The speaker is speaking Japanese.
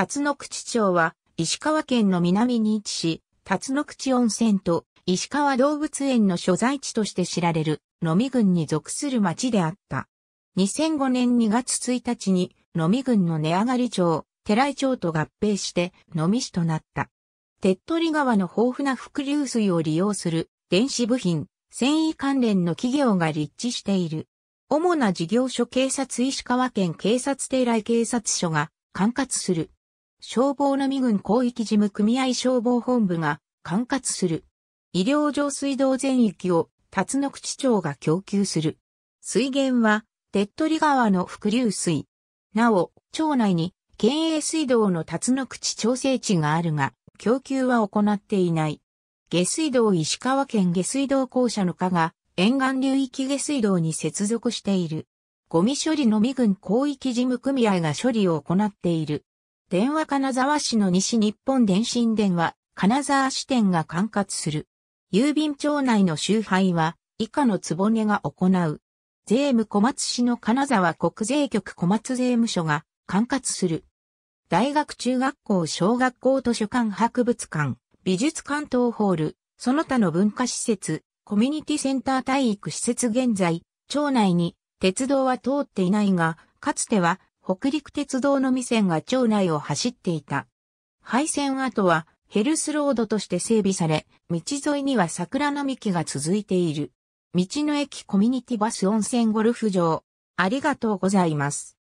辰野口町は、石川県の南に位置し、辰野口温泉と石川動物園の所在地として知られる、野見郡に属する町であった。2005年2月1日に、野見郡の値上がり町、寺井町と合併して、野見市となった。手っ取り川の豊富な伏流水を利用する、電子部品、繊維関連の企業が立地している。主な事業所警察石川県警察寺井警察署が管轄する。消防の未軍広域事務組合消防本部が管轄する。医療上水道全域を辰野口町が供給する。水源は、手っ取り川の伏流水。なお、町内に県営水道の辰野口調整地があるが、供給は行っていない。下水道石川県下水道公社の課が沿岸流域下水道に接続している。ゴミ処理の未軍広域事務組合が処理を行っている。電話金沢市の西日本電信電話、金沢支店が管轄する。郵便町内の集配は、以下のつぼねが行う。税務小松市の金沢国税局小松税務署が管轄する。大学中学校小学校図書館博物館、美術館等ホール、その他の文化施設、コミュニティセンター体育施設現在、町内に鉄道は通っていないが、かつては北陸鉄道の2線が町内を走っていた。廃線跡はヘルスロードとして整備され、道沿いには桜並木が続いている。道の駅コミュニティバス温泉ゴルフ場。ありがとうございます。